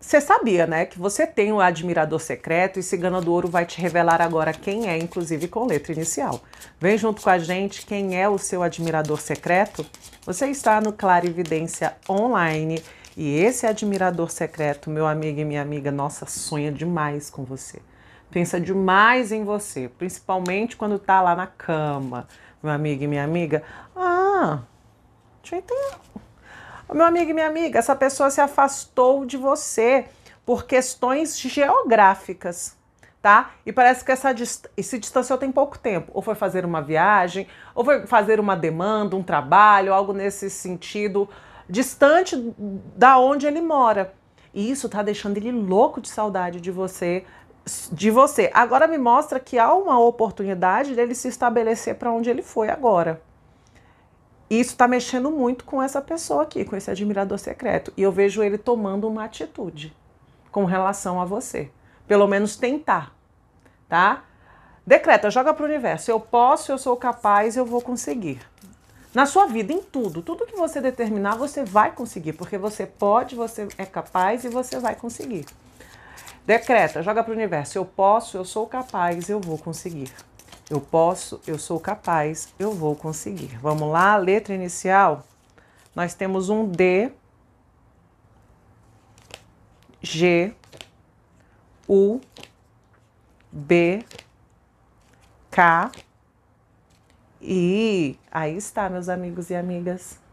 Você sabia, né, que você tem um admirador secreto e Cigana do Ouro vai te revelar agora quem é, inclusive com letra inicial. Vem junto com a gente quem é o seu admirador secreto? Você está no Clarividência Online e esse admirador secreto, meu amigo e minha amiga, nossa, sonha demais com você. Pensa demais em você, principalmente quando tá lá na cama, meu amigo e minha amiga. Ah, deixa eu entender. O meu amigo e minha amiga, essa pessoa se afastou de você por questões geográficas, tá? E parece que essa dist se distanciou tem pouco tempo. Ou foi fazer uma viagem, ou foi fazer uma demanda, um trabalho, algo nesse sentido, distante da onde ele mora. E isso tá deixando ele louco de saudade de você, de você. Agora me mostra que há uma oportunidade dele se estabelecer para onde ele foi agora. E isso está mexendo muito com essa pessoa aqui, com esse admirador secreto. E eu vejo ele tomando uma atitude com relação a você. Pelo menos tentar, tá? Decreta, joga para o universo. Eu posso, eu sou capaz, eu vou conseguir. Na sua vida, em tudo, tudo que você determinar, você vai conseguir, porque você pode, você é capaz e você vai conseguir. Decreta, joga para o universo. Eu posso, eu sou capaz, eu vou conseguir. Eu posso, eu sou capaz, eu vou conseguir. Vamos lá, letra inicial. Nós temos um D, G, U, B, K. E aí está, meus amigos e amigas.